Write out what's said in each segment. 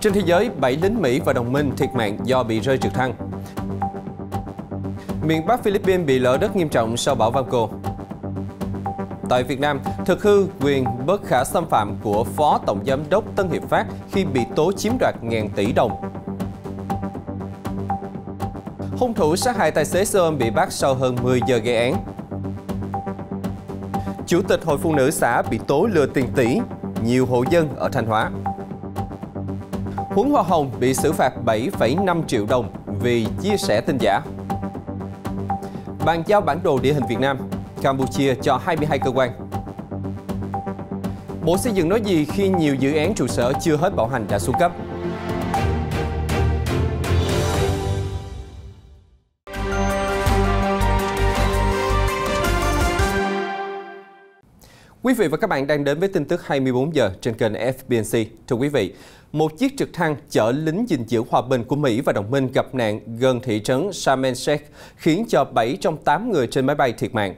Trên thế giới, 7 lính Mỹ và đồng minh thiệt mạng do bị rơi trực thăng. Miền Bắc Philippines bị lở đất nghiêm trọng sau bão Vanco. Tại Việt Nam, thực hư quyền bất khả xâm phạm của Phó Tổng Giám đốc Tân Hiệp Phát khi bị tố chiếm đoạt ngàn tỷ đồng. Hung thủ sát hại tài xế xe ôm bị bắt sau hơn 10 giờ gây án. Chủ tịch Hội Phụ Nữ xã bị tố lừa tiền tỷ, nhiều hộ dân ở Thanh Hóa. Huấn Hoa Hồng bị xử phạt 7,5 triệu đồng vì chia sẻ tin giả. Bàn giao bản đồ địa hình Việt Nam, Campuchia cho 22 cơ quan. Bộ xây dựng nói gì khi nhiều dự án trụ sở chưa hết bảo hành đã xuống cấp? Quý vị và các bạn đang đến với tin tức 24 giờ trên kênh FBNC. Thưa quý vị, một chiếc trực thăng chở lính gìn giữ hòa bình của Mỹ và đồng minh gặp nạn gần thị trấn Sharm khiến cho 7 trong 8 người trên máy bay thiệt mạng.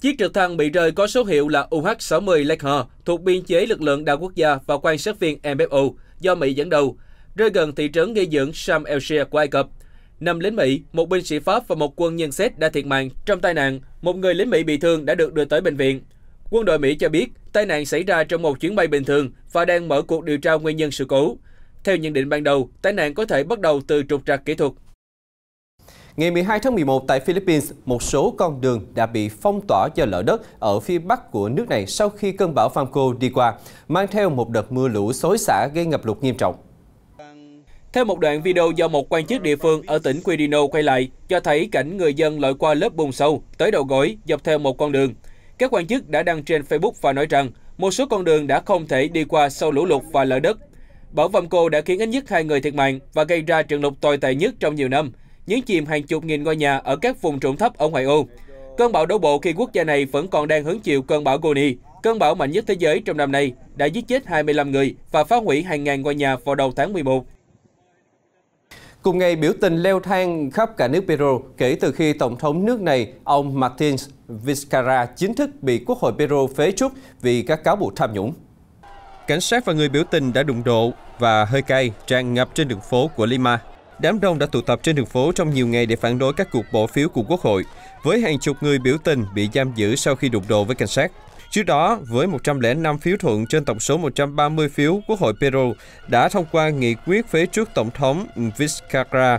Chiếc trực thăng bị rơi có số hiệu là UH-60 Leghorn thuộc biên chế lực lượng đa quốc gia và quan sát viên MFO do Mỹ dẫn đầu, rơi gần thị trấn gây dưỡng Sharm el của Ai Cập. Năm lính Mỹ, một binh sĩ Pháp và một quân nhân Séc đã thiệt mạng trong tai nạn. Một người lính Mỹ bị thương đã được đưa tới bệnh viện. Quân đội Mỹ cho biết tai nạn xảy ra trong một chuyến bay bình thường và đang mở cuộc điều tra nguyên nhân sự cố. Theo nhận định ban đầu, tai nạn có thể bắt đầu từ trục trặc kỹ thuật. Ngày 12 tháng 11 tại Philippines, một số con đường đã bị phong tỏa do lở đất ở phía bắc của nước này sau khi cơn bão Famco đi qua, mang theo một đợt mưa lũ xối xả gây ngập lụt nghiêm trọng. Theo một đoạn video do một quan chức địa phương ở tỉnh Quirino quay lại, cho thấy cảnh người dân lội qua lớp bùn sâu tới đầu gối dọc theo một con đường – các quan chức đã đăng trên Facebook và nói rằng một số con đường đã không thể đi qua sau lũ lụt và lở đất. Bão Vamco đã khiến ít nhất hai người thiệt mạng và gây ra trận lụt tồi tệ nhất trong nhiều năm, nhấn chìm hàng chục nghìn ngôi nhà ở các vùng trũng thấp ở ngoại ô. Cơn bão đổ bộ khi quốc gia này vẫn còn đang hứng chịu cơn bão Goni, cơn bão mạnh nhất thế giới trong năm nay, đã giết chết 25 người và phá hủy hàng ngàn ngôi nhà vào đầu tháng 11. Cùng ngày, biểu tình leo thang khắp cả nước Peru kể từ khi Tổng thống nước này, ông Martins Vizcarra chính thức bị Quốc hội Peru phế trúc vì các cáo buộc tham nhũng. Cảnh sát và người biểu tình đã đụng độ và hơi cay tràn ngập trên đường phố của Lima. Đám đông đã tụ tập trên đường phố trong nhiều ngày để phản đối các cuộc bỏ phiếu của Quốc hội, với hàng chục người biểu tình bị giam giữ sau khi đụng độ với cảnh sát. Trước đó, với 105 phiếu thuận trên tổng số 130 phiếu, Quốc hội Peru đã thông qua nghị quyết phế trước Tổng thống Vizcarra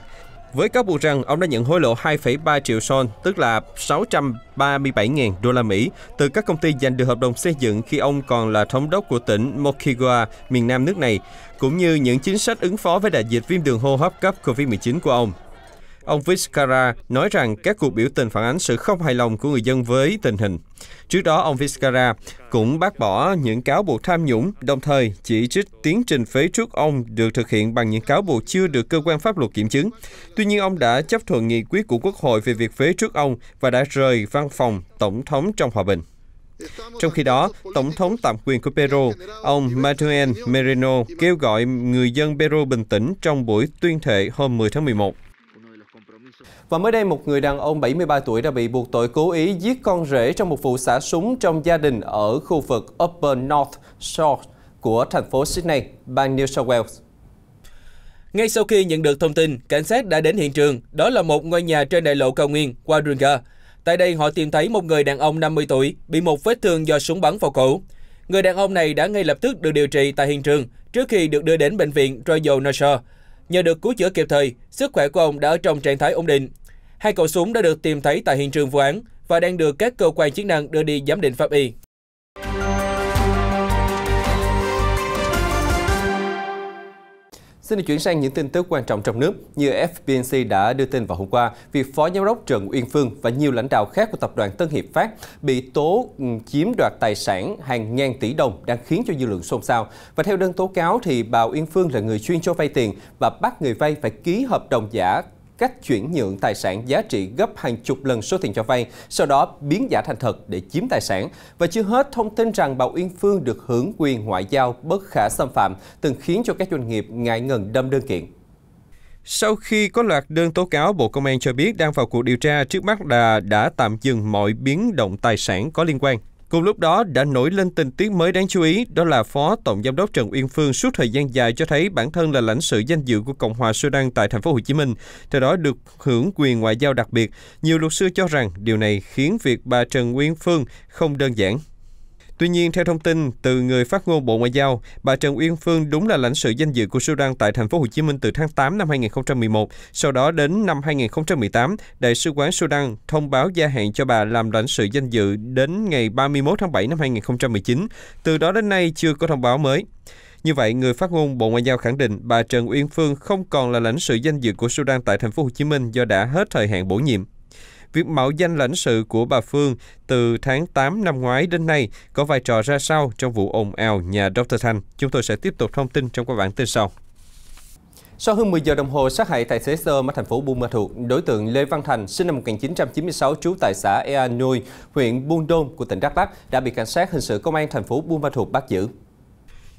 với cáo buộc rằng ông đã nhận hối lộ 2,3 triệu son, tức là 637.000 đô la Mỹ từ các công ty giành được hợp đồng xây dựng khi ông còn là thống đốc của tỉnh Moquegua, miền nam nước này, cũng như những chính sách ứng phó với đại dịch viêm đường hô hấp cấp COVID-19 của ông. Ông Vizcarra nói rằng các cuộc biểu tình phản ánh sự không hài lòng của người dân với tình hình. Trước đó, ông Vizcarra cũng bác bỏ những cáo buộc tham nhũng, đồng thời chỉ trích tiến trình phế trước ông được thực hiện bằng những cáo buộc chưa được cơ quan pháp luật kiểm chứng. Tuy nhiên, ông đã chấp thuận nghị quyết của Quốc hội về việc phế trước ông và đã rời văn phòng Tổng thống trong hòa bình. Trong khi đó, Tổng thống tạm quyền của Peru, ông Manuel Merino, kêu gọi người dân Peru bình tĩnh trong buổi tuyên thệ hôm 10 tháng 11. Và mới đây, một người đàn ông 73 tuổi đã bị buộc tội cố ý giết con rể trong một vụ xả súng trong gia đình ở khu vực Upper North Shore của thành phố Sydney, bang New South Wales. Ngay sau khi nhận được thông tin, cảnh sát đã đến hiện trường, đó là một ngôi nhà trên đại lộ cao nguyên Wadrunga. Tại đây, họ tìm thấy một người đàn ông 50 tuổi bị một vết thương do súng bắn vào cổ. Người đàn ông này đã ngay lập tức được điều trị tại hiện trường trước khi được đưa đến bệnh viện Royal North Shore. Nhờ được cứu chữa kịp thời, sức khỏe của ông đã ở trong trạng thái ổn định. Hai khẩu súng đã được tìm thấy tại hiện trường vụ án và đang được các cơ quan chức năng đưa đi giám định pháp y. Xin được chuyển sang những tin tức quan trọng trong nước. Như FBNC đã đưa tin vào hôm qua, việc Phó Giám đốc Trần Uyên Phương và nhiều lãnh đạo khác của tập đoàn Tân Hiệp Phát bị tố ừ, chiếm đoạt tài sản hàng ngàn tỷ đồng đang khiến cho dư luận xôn xao. Và theo đơn tố cáo thì bà Uyên Phương là người chuyên cho vay tiền và bắt người vay phải ký hợp đồng giả cách chuyển nhượng tài sản giá trị gấp hàng chục lần số tiền cho vay, sau đó biến giả thành thật để chiếm tài sản. Và chưa hết, thông tin rằng bà Uyên Phương được hưởng quyền ngoại giao bất khả xâm phạm từng khiến cho các doanh nghiệp ngại ngần đâm đơn kiện. Sau khi có loạt đơn tố cáo, Bộ Công an cho biết đang vào cuộc điều tra trước mắt là đã tạm dừng mọi biến động tài sản có liên quan. Cùng lúc đó đã nổi lên tình tiết mới đáng chú ý, đó là Phó Tổng Giám đốc Trần Uyên Phương suốt thời gian dài cho thấy bản thân là lãnh sự danh dự của Cộng hòa Sudan tại thành phố Hồ Chí Minh, theo đó được hưởng quyền ngoại giao đặc biệt. Nhiều luật sư cho rằng điều này khiến việc bà Trần Uyên Phương không đơn giản. Tuy nhiên, theo thông tin từ người phát ngôn Bộ Ngoại giao, bà Trần Uyên Phương đúng là lãnh sự danh dự của Sudan tại thành phố Hồ Chí Minh từ tháng 8 năm 2011, sau đó đến năm 2018, Đại sứ quán Sudan thông báo gia hạn cho bà làm lãnh sự danh dự đến ngày 31 tháng 7 năm 2019. Từ đó đến nay chưa có thông báo mới. Như vậy, người phát ngôn Bộ Ngoại giao khẳng định bà Trần Uyên Phương không còn là lãnh sự danh dự của Sudan tại thành phố Hồ Chí Minh do đã hết thời hạn bổ nhiệm. Việc mạo danh lãnh sự của bà Phương từ tháng 8 năm ngoái đến nay có vai trò ra sao trong vụ ồn ào nhà Dr. Thanh? Chúng tôi sẽ tiếp tục thông tin trong các bản tin sau. Sau hơn 10 giờ đồng hồ sát hại tài xế sơ ở thành phố Buôn Ma Thuột, đối tượng Lê Văn Thành, sinh năm 1996, trú tại xã Ea Nui, huyện Buôn Đôn của tỉnh Đắk Lắk, đã bị cảnh sát hình sự công an thành phố Buôn Ma Thuột bắt giữ.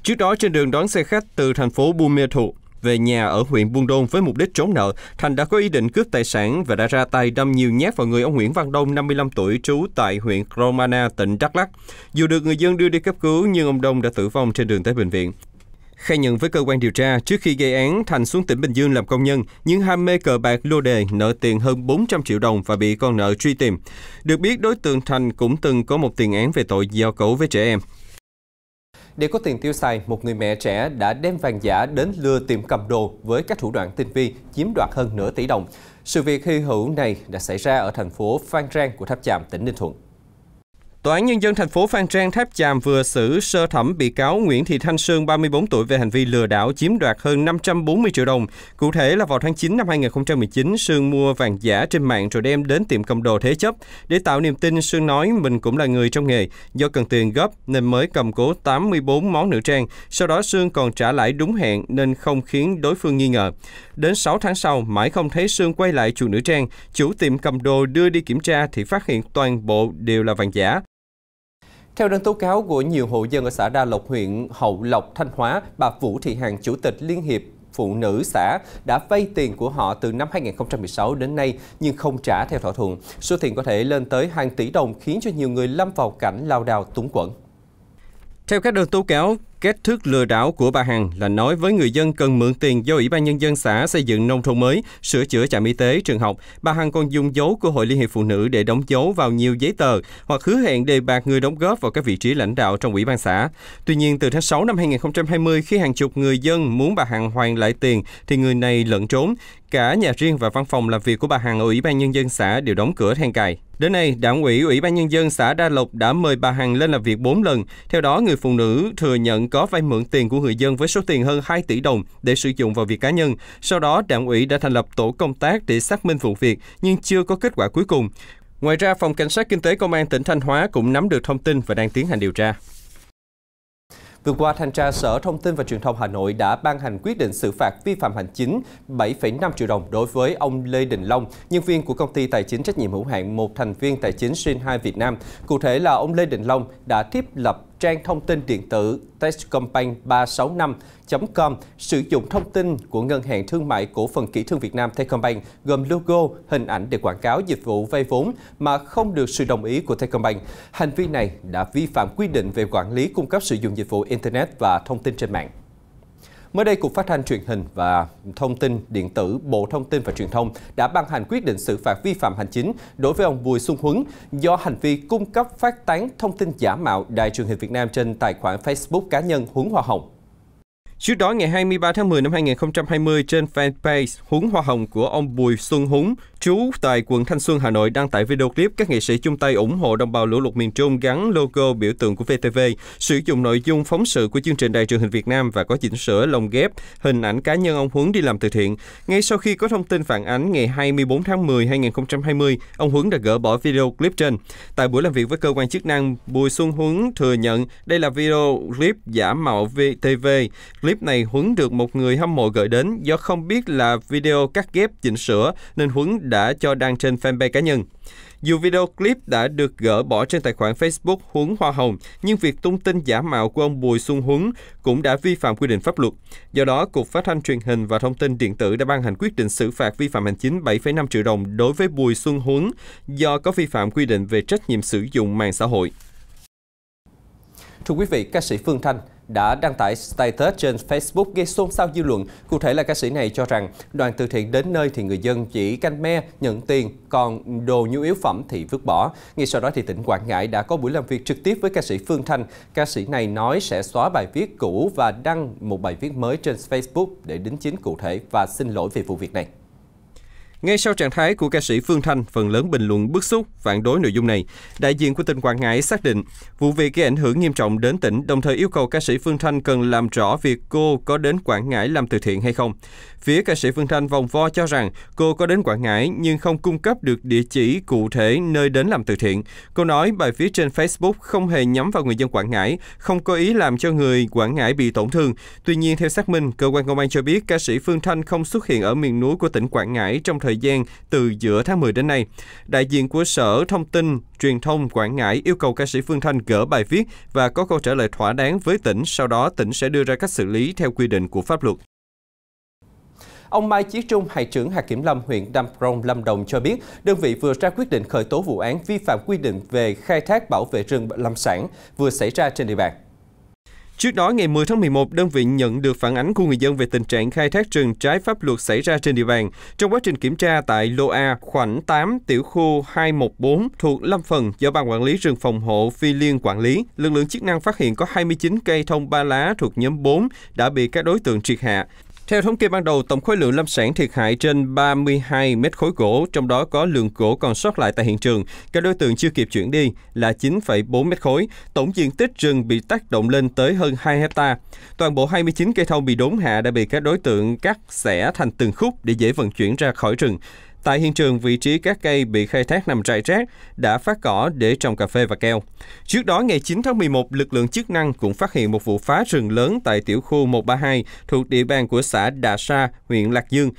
Trước đó, trên đường đón xe khách từ thành phố Buôn Ma Thuột về nhà ở huyện Buôn Đôn với mục đích trốn nợ. Thành đã có ý định cướp tài sản và đã ra tay đâm nhiều nhát vào người ông Nguyễn Văn Đông, 55 tuổi, trú tại huyện Kromana, tỉnh Đắk Lắk. Dù được người dân đưa đi cấp cứu nhưng ông Đông đã tử vong trên đường tới bệnh viện. Khai nhận với cơ quan điều tra, trước khi gây án, Thành xuống tỉnh Bình Dương làm công nhân, nhưng ham mê cờ bạc lô đề nợ tiền hơn 400 triệu đồng và bị con nợ truy tìm. Được biết, đối tượng Thành cũng từng có một tiền án về tội giao cấu với trẻ em. Để có tiền tiêu xài, một người mẹ trẻ đã đem vàng giả đến lừa tiệm cầm đồ với các thủ đoạn tinh vi chiếm đoạt hơn nửa tỷ đồng. Sự việc hy hữu này đã xảy ra ở thành phố Phan Rang của Tháp Chàm, tỉnh Ninh Thuận. Tòa án Nhân dân thành phố Phan Trang Tháp Chàm vừa xử sơ thẩm bị cáo Nguyễn Thị Thanh Sương, 34 tuổi về hành vi lừa đảo chiếm đoạt hơn 540 triệu đồng. Cụ thể là vào tháng 9 năm 2019, Sương mua vàng giả trên mạng rồi đem đến tiệm cầm đồ thế chấp. Để tạo niềm tin, Sương nói mình cũng là người trong nghề. Do cần tiền gấp nên mới cầm cố 84 món nữ trang. Sau đó Sương còn trả lãi đúng hẹn nên không khiến đối phương nghi ngờ. Đến 6 tháng sau, mãi không thấy Sương quay lại chuồng nữ trang. Chủ tiệm cầm đồ đưa đi kiểm tra thì phát hiện toàn bộ đều là vàng giả. Theo đơn tố cáo của nhiều hộ dân ở xã Đa Lộc, huyện Hậu Lộc, Thanh Hóa, bà Vũ Thị Hằng, Chủ tịch Liên hiệp Phụ nữ xã đã vay tiền của họ từ năm 2016 đến nay nhưng không trả theo thỏa thuận. Số tiền có thể lên tới hàng tỷ đồng khiến cho nhiều người lâm vào cảnh lao đao túng quẫn. Theo các đơn tố cáo, Cách thức lừa đảo của bà Hằng là nói với người dân cần mượn tiền do Ủy ban Nhân dân xã xây dựng nông thôn mới, sửa chữa trạm y tế, trường học. Bà Hằng còn dùng dấu của Hội Liên hiệp Phụ nữ để đóng dấu vào nhiều giấy tờ hoặc hứa hẹn đề bạc người đóng góp vào các vị trí lãnh đạo trong Ủy ban xã. Tuy nhiên, từ tháng 6 năm 2020, khi hàng chục người dân muốn bà Hằng hoàn lại tiền, thì người này lẫn trốn. Cả nhà riêng và văn phòng làm việc của bà Hằng ở Ủy ban Nhân dân xã đều đóng cửa then cài. Đến nay, Đảng ủy Ủy ban Nhân dân xã Đa Lộc đã mời bà Hằng lên làm việc 4 lần. Theo đó, người phụ nữ thừa nhận có vay mượn tiền của người dân với số tiền hơn 2 tỷ đồng để sử dụng vào việc cá nhân. Sau đó, Đảng ủy đã thành lập tổ công tác để xác minh vụ việc nhưng chưa có kết quả cuối cùng. Ngoài ra, Phòng Cảnh sát Kinh tế Công an tỉnh Thanh Hóa cũng nắm được thông tin và đang tiến hành điều tra. Vừa qua, Thanh tra Sở Thông tin và Truyền thông Hà Nội đã ban hành quyết định xử phạt vi phạm hành chính 7,5 triệu đồng đối với ông Lê Đình Long, nhân viên của công ty tài chính trách nhiệm hữu hạn một thành viên tài chính Shin 2 Việt Nam. Cụ thể là ông Lê Đình Long đã thiết lập trang thông tin điện tử techcombank365.com sử dụng thông tin của Ngân hàng Thương mại Cổ phần Kỹ thương Việt Nam Techcombank gồm logo, hình ảnh để quảng cáo dịch vụ vay vốn mà không được sự đồng ý của Techcombank. Hành vi này đã vi phạm quy định về quản lý cung cấp sử dụng dịch vụ Internet và thông tin trên mạng. Mới đây, Cục Phát thanh Truyền hình và Thông tin Điện tử Bộ Thông tin và Truyền thông đã ban hành quyết định xử phạt vi phạm hành chính đối với ông Bùi Xuân Huấn do hành vi cung cấp phát tán thông tin giả mạo Đài truyền hình Việt Nam trên tài khoản Facebook cá nhân Huấn Hoa Hồng. Trước đó, ngày 23 tháng 10 năm 2020, trên fanpage Huấn Hoa Hồng của ông Bùi Xuân Húng trú tại quận Thanh Xuân, Hà Nội đăng tải video clip các nghệ sĩ chung tay ủng hộ đồng bào lũ lụt miền Trung gắn logo biểu tượng của VTV, sử dụng nội dung phóng sự của chương trình Đài truyền hình Việt Nam và có chỉnh sửa lồng ghép hình ảnh cá nhân ông Huấn đi làm từ thiện. Ngay sau khi có thông tin phản ánh ngày 24 tháng 10 2020, ông Huấn đã gỡ bỏ video clip trên. Tại buổi làm việc với cơ quan chức năng, Bùi Xuân Huấn thừa nhận đây là video clip giả mạo VTV. Clip này Huấn được một người hâm mộ gửi đến do không biết là video cắt ghép chỉnh sửa nên Huấn đã cho đăng trên fanpage cá nhân. Dù video clip đã được gỡ bỏ trên tài khoản Facebook Huấn Hoa Hồng, nhưng việc tung tin giả mạo của ông Bùi Xuân Huấn cũng đã vi phạm quy định pháp luật. Do đó, Cục Phát thanh Truyền hình và Thông tin Điện tử đã ban hành quyết định xử phạt vi phạm hành chính 7,5 triệu đồng đối với Bùi Xuân Huấn do có vi phạm quy định về trách nhiệm sử dụng mạng xã hội. Thưa quý vị, ca sĩ Phương Thanh đã đăng tải status trên Facebook gây xôn xao dư luận. Cụ thể là ca sĩ này cho rằng đoàn từ thiện đến nơi thì người dân chỉ canh me, nhận tiền, còn đồ nhu yếu phẩm thì vứt bỏ. Ngay sau đó thì tỉnh Quảng Ngãi đã có buổi làm việc trực tiếp với ca sĩ Phương Thanh. Ca sĩ này nói sẽ xóa bài viết cũ và đăng một bài viết mới trên Facebook để đính chính cụ thể và xin lỗi về vụ việc này. Ngay sau trạng thái của ca sĩ Phương Thanh, phần lớn bình luận bức xúc phản đối nội dung này, đại diện của tỉnh Quảng Ngãi xác định vụ việc gây ảnh hưởng nghiêm trọng đến tỉnh, đồng thời yêu cầu ca sĩ Phương Thanh cần làm rõ việc cô có đến Quảng Ngãi làm từ thiện hay không. Phía ca sĩ Phương Thanh vòng vo cho rằng cô có đến Quảng Ngãi nhưng không cung cấp được địa chỉ cụ thể nơi đến làm từ thiện. Cô nói bài viết trên Facebook không hề nhắm vào người dân Quảng Ngãi, không có ý làm cho người Quảng Ngãi bị tổn thương. Tuy nhiên, theo xác minh, cơ quan công an cho biết ca sĩ Phương Thanh không xuất hiện ở miền núi của tỉnh Quảng Ngãi trong thời thời gian từ giữa tháng 10 đến nay. Đại diện của Sở Thông tin Truyền thông Quảng Ngãi yêu cầu ca sĩ Phương Thanh gỡ bài viết và có câu trả lời thỏa đáng với tỉnh, sau đó tỉnh sẽ đưa ra cách xử lý theo quy định của pháp luật. Ông Mai Chí Trung, Hải trưởng Hạt Kiểm Lâm huyện Đam Rông, Lâm Đồng cho biết, đơn vị vừa ra quyết định khởi tố vụ án vi phạm quy định về khai thác bảo vệ rừng lâm sản vừa xảy ra trên địa bàn. Trước đó, ngày 10 tháng 11, đơn vị nhận được phản ánh của người dân về tình trạng khai thác rừng trái pháp luật xảy ra trên địa bàn. Trong quá trình kiểm tra tại Lô A, khoảnh 8, tiểu khu 214 thuộc Lâm Phần do Ban Quản lý rừng phòng hộ Phi Liên quản lý, lực lượng chức năng phát hiện có 29 cây thông ba lá thuộc nhóm 4 đã bị các đối tượng triệt hạ. Theo thống kê ban đầu, tổng khối lượng lâm sản thiệt hại trên 32 mét khối gỗ, trong đó có lượng gỗ còn sót lại tại hiện trường. Các đối tượng chưa kịp chuyển đi là 9,4 mét khối. Tổng diện tích rừng bị tác động lên tới hơn 2 hecta. Toàn bộ 29 cây thông bị đốn hạ đã bị các đối tượng cắt xẻ thành từng khúc để dễ vận chuyển ra khỏi rừng. Tại hiện trường, vị trí các cây bị khai thác nằm rải rác đã phát cỏ để trồng cà phê và keo. Trước đó, ngày 9 tháng 11, lực lượng chức năng cũng phát hiện một vụ phá rừng lớn tại tiểu khu 132 thuộc địa bàn của xã Đà Sa, huyện Lạc Dương.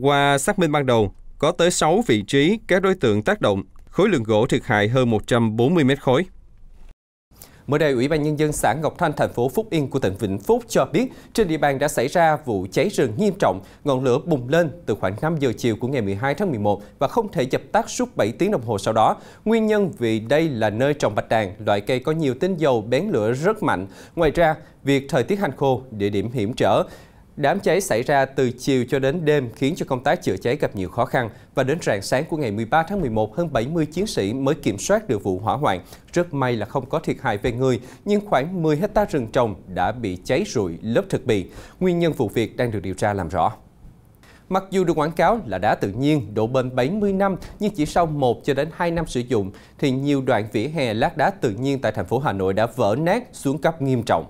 Qua xác minh ban đầu, có tới 6 vị trí các đối tượng tác động, khối lượng gỗ thiệt hại hơn 140 mét khối. Mới đây, Ủy ban Nhân dân xã Ngọc Thanh, thành phố Phúc Yên của tỉnh Vĩnh Phúc cho biết trên địa bàn đã xảy ra vụ cháy rừng nghiêm trọng, ngọn lửa bùng lên từ khoảng 5 giờ chiều của ngày 12 tháng 11 và không thể dập tắt suốt 7 tiếng đồng hồ sau đó. Nguyên nhân vì đây là nơi trồng bạch đàn, loại cây có nhiều tinh dầu bén lửa rất mạnh. Ngoài ra, việc thời tiết hành khô, địa điểm hiểm trở, Đám cháy xảy ra từ chiều cho đến đêm khiến cho công tác chữa cháy gặp nhiều khó khăn và đến rạng sáng của ngày 13 tháng 11, hơn 70 chiến sĩ mới kiểm soát được vụ hỏa hoạn. Rất may là không có thiệt hại về người, nhưng khoảng 10 hecta rừng trồng đã bị cháy rụi lớp thực bì. Nguyên nhân vụ việc đang được điều tra làm rõ. Mặc dù được quảng cáo là đá tự nhiên, độ bền 70 năm, nhưng chỉ sau 1 cho đến 2 năm sử dụng thì nhiều đoạn vỉa hè lát đá tự nhiên tại thành phố Hà Nội đã vỡ nát xuống cấp nghiêm trọng.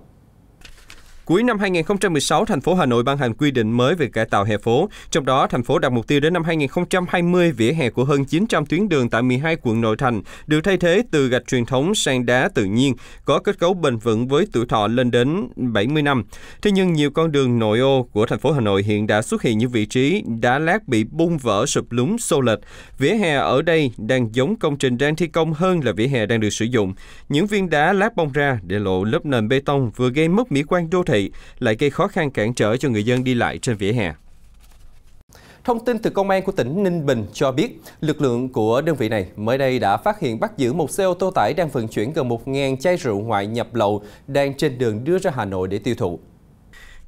Cuối năm 2016, thành phố Hà Nội ban hành quy định mới về cải tạo hè phố. Trong đó, thành phố đặt mục tiêu đến năm 2020, vỉa hè của hơn 900 tuyến đường tại 12 quận nội thành được thay thế từ gạch truyền thống sang đá tự nhiên, có kết cấu bền vững với tuổi thọ lên đến 70 năm. Thế nhưng nhiều con đường nội ô của thành phố Hà Nội hiện đã xuất hiện những vị trí đá lát bị bung vỡ sụp lún xô lệch. Vỉa hè ở đây đang giống công trình đang thi công hơn là vỉa hè đang được sử dụng. Những viên đá lát bong ra để lộ lớp nền bê tông vừa gây mất mỹ quan đô thị thị lại gây khó khăn cản trở cho người dân đi lại trên vỉa hè. Thông tin từ Công an của tỉnh Ninh Bình cho biết, lực lượng của đơn vị này mới đây đã phát hiện bắt giữ một xe ô tô tải đang vận chuyển gần 1.000 chai rượu ngoại nhập lậu đang trên đường đưa ra Hà Nội để tiêu thụ.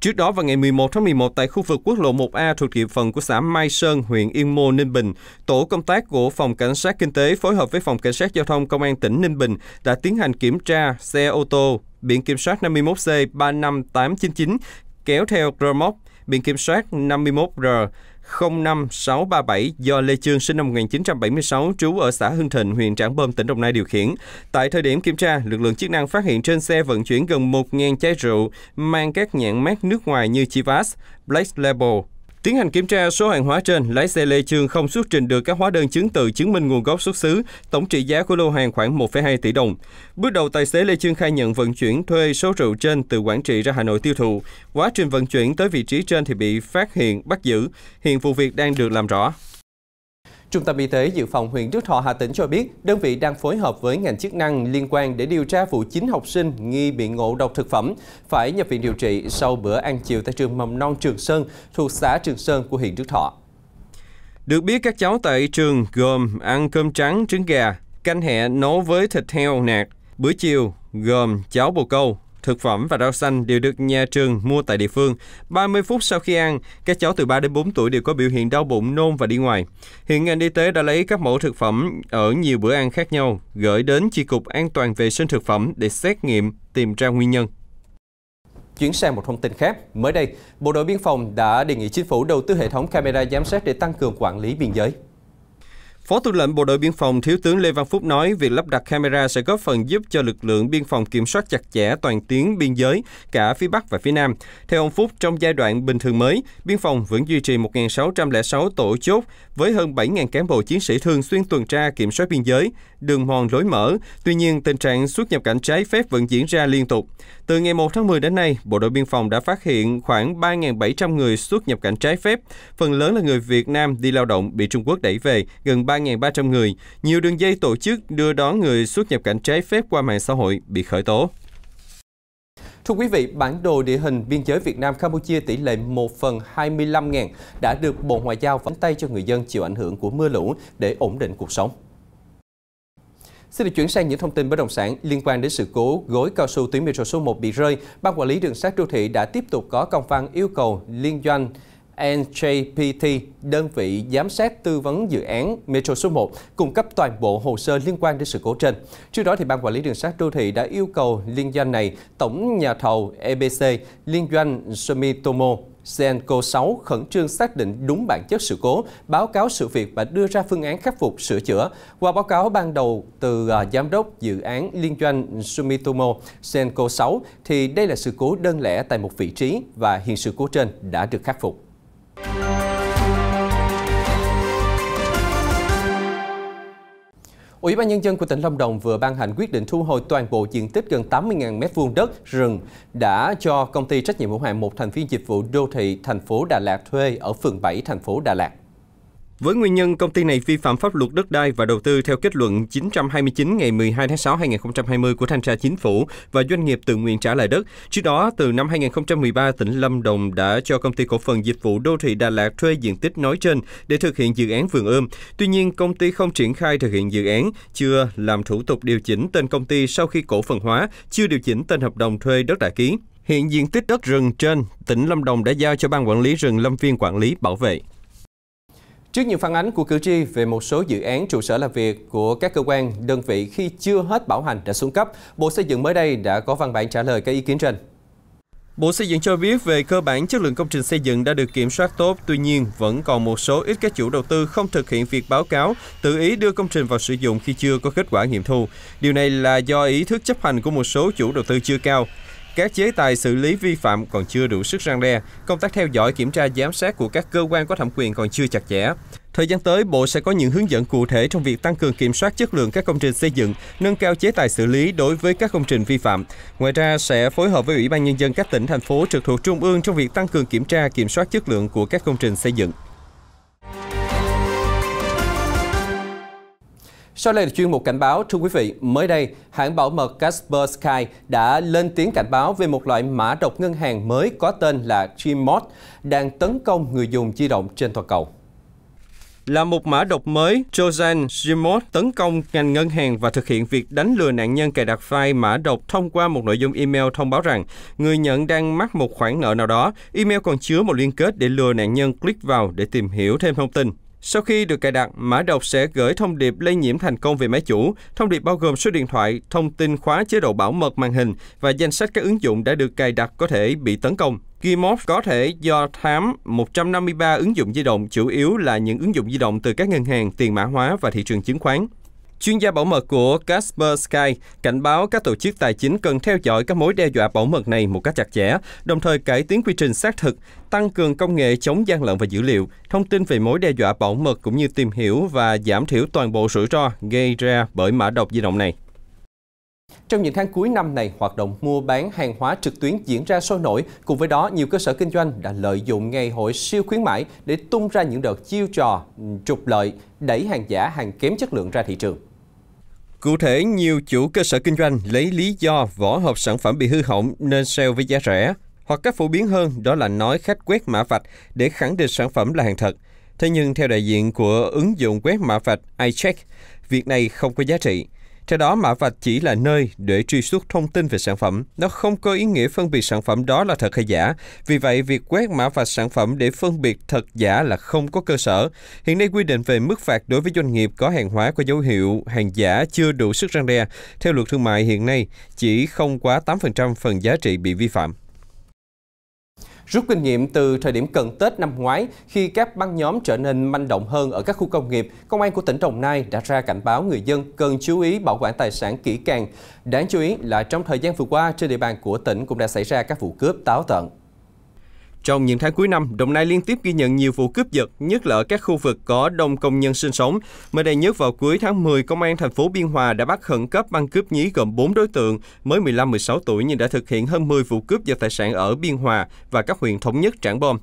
Trước đó vào ngày 11 tháng 11 tại khu vực quốc lộ 1A thuộc địa phận của xã Mai Sơn, huyện Yên Mô, Ninh Bình, tổ công tác của Phòng Cảnh sát Kinh tế phối hợp với Phòng Cảnh sát Giao thông Công an tỉnh Ninh Bình đã tiến hành kiểm tra xe ô tô biển kiểm soát 51C35899 kéo theo rơ móc biển kiểm soát 51R 05637 do Lê Chương sinh năm 1976 trú ở xã Hưng Thịnh, huyện Trảng Bom, tỉnh Đồng Nai điều khiển. Tại thời điểm kiểm tra, lực lượng chức năng phát hiện trên xe vận chuyển gần 1.000 chai rượu mang các nhãn mát nước ngoài như Chivas, Black Label, Tiến hành kiểm tra số hàng hóa trên, lái xe Lê Trương không xuất trình được các hóa đơn chứng từ chứng minh nguồn gốc xuất xứ, tổng trị giá của lô hàng khoảng 1,2 tỷ đồng. Bước đầu tài xế Lê Trương khai nhận vận chuyển thuê số rượu trên từ Quảng Trị ra Hà Nội tiêu thụ. Quá trình vận chuyển tới vị trí trên thì bị phát hiện, bắt giữ. Hiện vụ việc đang được làm rõ. Trung tâm Y tế Dự phòng huyện Đức Thọ Hà Tĩnh cho biết, đơn vị đang phối hợp với ngành chức năng liên quan để điều tra vụ 9 học sinh nghi bị ngộ độc thực phẩm phải nhập viện điều trị sau bữa ăn chiều tại trường mầm non Trường Sơn thuộc xã Trường Sơn của huyện Đức Thọ. Được biết các cháu tại trường gồm ăn cơm trắng, trứng gà, canh hẹ nấu với thịt heo nạc, bữa chiều gồm cháo bồ câu, thực phẩm và rau xanh đều được nhà trường mua tại địa phương. 30 phút sau khi ăn, các cháu từ 3 đến 4 tuổi đều có biểu hiện đau bụng, nôn và đi ngoài. Hiện ngành y tế đã lấy các mẫu thực phẩm ở nhiều bữa ăn khác nhau, gửi đến Chi cục An toàn vệ sinh thực phẩm để xét nghiệm, tìm ra nguyên nhân. Chuyển sang một thông tin khác, mới đây, Bộ đội Biên phòng đã đề nghị chính phủ đầu tư hệ thống camera giám sát để tăng cường quản lý biên giới. Phó Tư lệnh Bộ đội Biên phòng Thiếu tướng Lê Văn Phúc nói việc lắp đặt camera sẽ góp phần giúp cho lực lượng biên phòng kiểm soát chặt chẽ toàn tuyến biên giới cả phía Bắc và phía Nam. Theo ông Phúc, trong giai đoạn bình thường mới, biên phòng vẫn duy trì 1.606 tổ chốt với hơn 7.000 cán bộ chiến sĩ thường xuyên tuần tra kiểm soát biên giới, đường mòn lối mở. Tuy nhiên, tình trạng xuất nhập cảnh trái phép vẫn diễn ra liên tục. Từ ngày 1 tháng 10 đến nay, Bộ đội Biên phòng đã phát hiện khoảng 3.700 người xuất nhập cảnh trái phép, phần lớn là người Việt Nam đi lao động bị Trung Quốc đẩy về, gần 3 3.300 người, nhiều đường dây tổ chức đưa đón người xuất nhập cảnh trái phép qua mạng xã hội bị khởi tố. Thưa quý vị, bản đồ địa hình biên giới Việt Nam-Campuchia tỷ lệ 1 phần 25 ngàn đã được Bộ Ngoại giao vắng tay cho người dân chịu ảnh hưởng của mưa lũ để ổn định cuộc sống. Xin được chuyển sang những thông tin bất động sản liên quan đến sự cố gối cao su tuyến metro số 1 bị rơi. Ban quản lý đường sắt đô thị đã tiếp tục có công văn yêu cầu liên doanh NJPT, đơn vị giám sát tư vấn dự án Metro số 1, cung cấp toàn bộ hồ sơ liên quan đến sự cố trên. Trước đó, thì Ban Quản lý Đường sắt Đô thị đã yêu cầu liên doanh này, tổng nhà thầu EBC, liên doanh Sumitomo, Senko 6 khẩn trương xác định đúng bản chất sự cố, báo cáo sự việc và đưa ra phương án khắc phục sửa chữa. Qua báo cáo ban đầu từ à, Giám đốc dự án liên doanh Sumitomo Senko 6, thì đây là sự cố đơn lẻ tại một vị trí và hiện sự cố trên đã được khắc phục. Ủy ban Nhân dân của tỉnh Long Đồng vừa ban hành quyết định thu hồi toàn bộ diện tích gần 80.000 m2 đất rừng đã cho công ty trách nhiệm hữu hạn một thành viên dịch vụ đô thị thành phố Đà Lạt thuê ở phường 7 thành phố Đà Lạt. Với nguyên nhân công ty này vi phạm pháp luật đất đai và đầu tư theo kết luận 929 ngày 12 tháng 6 2020 của Thanh tra Chính phủ và doanh nghiệp tự nguyện trả lại đất. Trước đó, từ năm 2013, tỉnh Lâm Đồng đã cho công ty cổ phần dịch vụ đô thị Đà Lạt thuê diện tích nói trên để thực hiện dự án vườn ươm. Tuy nhiên, công ty không triển khai thực hiện dự án, chưa làm thủ tục điều chỉnh tên công ty sau khi cổ phần hóa, chưa điều chỉnh tên hợp đồng thuê đất đã ký. Hiện diện tích đất rừng trên, tỉnh Lâm Đồng đã giao cho Ban Quản lý rừng Lâm viên quản lý bảo vệ. Trước những phản ánh của cử tri về một số dự án trụ sở làm việc của các cơ quan, đơn vị khi chưa hết bảo hành đã xuống cấp, Bộ Xây dựng mới đây đã có văn bản trả lời các ý kiến trên. Bộ Xây dựng cho biết về cơ bản chất lượng công trình xây dựng đã được kiểm soát tốt, tuy nhiên vẫn còn một số ít các chủ đầu tư không thực hiện việc báo cáo, tự ý đưa công trình vào sử dụng khi chưa có kết quả nghiệm thu. Điều này là do ý thức chấp hành của một số chủ đầu tư chưa cao. Các chế tài xử lý vi phạm còn chưa đủ sức răng đe, công tác theo dõi kiểm tra giám sát của các cơ quan có thẩm quyền còn chưa chặt chẽ. Thời gian tới, Bộ sẽ có những hướng dẫn cụ thể trong việc tăng cường kiểm soát chất lượng các công trình xây dựng, nâng cao chế tài xử lý đối với các công trình vi phạm. Ngoài ra, sẽ phối hợp với Ủy ban Nhân dân các tỉnh, thành phố trực thuộc Trung ương trong việc tăng cường kiểm tra, kiểm soát chất lượng của các công trình xây dựng. Sau đây là chuyên mục cảnh báo. Thưa quý vị, mới đây, hãng bảo mật Kaspersky đã lên tiếng cảnh báo về một loại mã độc ngân hàng mới có tên là Gmod đang tấn công người dùng di động trên toàn cầu là một mã độc mới, Trojan Gmod tấn công ngành ngân hàng và thực hiện việc đánh lừa nạn nhân cài đặt file mã độc thông qua một nội dung email thông báo rằng người nhận đang mắc một khoản nợ nào đó. Email còn chứa một liên kết để lừa nạn nhân click vào để tìm hiểu thêm thông tin. Sau khi được cài đặt, mã độc sẽ gửi thông điệp lây nhiễm thành công về máy chủ. Thông điệp bao gồm số điện thoại, thông tin khóa chế độ bảo mật màn hình và danh sách các ứng dụng đã được cài đặt có thể bị tấn công. Gmod có thể do thám 153 ứng dụng di động, chủ yếu là những ứng dụng di động từ các ngân hàng, tiền mã hóa và thị trường chứng khoán. Chuyên gia bảo mật của Kaspersky cảnh báo các tổ chức tài chính cần theo dõi các mối đe dọa bảo mật này một cách chặt chẽ, đồng thời cải tiến quy trình xác thực, tăng cường công nghệ chống gian lận và dữ liệu, thông tin về mối đe dọa bảo mật cũng như tìm hiểu và giảm thiểu toàn bộ rủi ro gây ra bởi mã độc di động này. Trong những tháng cuối năm này, hoạt động mua bán hàng hóa trực tuyến diễn ra sôi nổi. Cùng với đó, nhiều cơ sở kinh doanh đã lợi dụng ngày hội siêu khuyến mãi để tung ra những đợt chiêu trò ừ, trục lợi, đẩy hàng giả, hàng kém chất lượng ra thị trường. Cụ thể, nhiều chủ cơ sở kinh doanh lấy lý do vỏ hộp sản phẩm bị hư hỏng nên sale với giá rẻ. Hoặc cách phổ biến hơn đó là nói khách quét mã vạch để khẳng định sản phẩm là hàng thật. Thế nhưng theo đại diện của ứng dụng quét mã vạch iCheck, việc này không có giá trị theo đó, mã vạch chỉ là nơi để truy xuất thông tin về sản phẩm. Nó không có ý nghĩa phân biệt sản phẩm đó là thật hay giả. Vì vậy, việc quét mã vạch sản phẩm để phân biệt thật giả là không có cơ sở. Hiện nay quy định về mức phạt đối với doanh nghiệp có hàng hóa có dấu hiệu hàng giả chưa đủ sức răng đe. Theo luật thương mại hiện nay, chỉ không quá 8% phần giá trị bị vi phạm. Rút kinh nghiệm từ thời điểm cận Tết năm ngoái, khi các băng nhóm trở nên manh động hơn ở các khu công nghiệp, Công an của tỉnh Đồng Nai đã ra cảnh báo người dân cần chú ý bảo quản tài sản kỹ càng. Đáng chú ý là trong thời gian vừa qua, trên địa bàn của tỉnh cũng đã xảy ra các vụ cướp táo tận. Trong những tháng cuối năm, Đồng Nai liên tiếp ghi nhận nhiều vụ cướp giật, nhất là ở các khu vực có đông công nhân sinh sống. Mới đây nhất vào cuối tháng 10, Công an thành phố Biên Hòa đã bắt khẩn cấp băng cướp nhí gồm 4 đối tượng, mới 15-16 tuổi nhưng đã thực hiện hơn 10 vụ cướp giật tài sản ở Biên Hòa và các huyện Thống Nhất, Trảng Bom.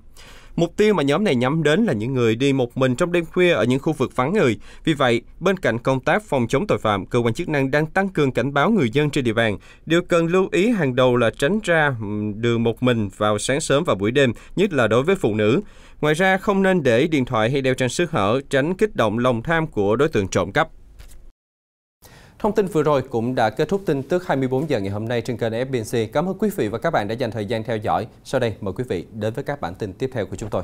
Mục tiêu mà nhóm này nhắm đến là những người đi một mình trong đêm khuya ở những khu vực vắng người. Vì vậy, bên cạnh công tác phòng chống tội phạm, cơ quan chức năng đang tăng cường cảnh báo người dân trên địa bàn. Điều cần lưu ý hàng đầu là tránh ra đường một mình vào sáng sớm và buổi đêm, nhất là đối với phụ nữ. Ngoài ra, không nên để điện thoại hay đeo trang sức hở, tránh kích động lòng tham của đối tượng trộm cắp. Thông tin vừa rồi cũng đã kết thúc tin tức 24 giờ ngày hôm nay trên kênh FBC. Cảm ơn quý vị và các bạn đã dành thời gian theo dõi. Sau đây mời quý vị đến với các bản tin tiếp theo của chúng tôi.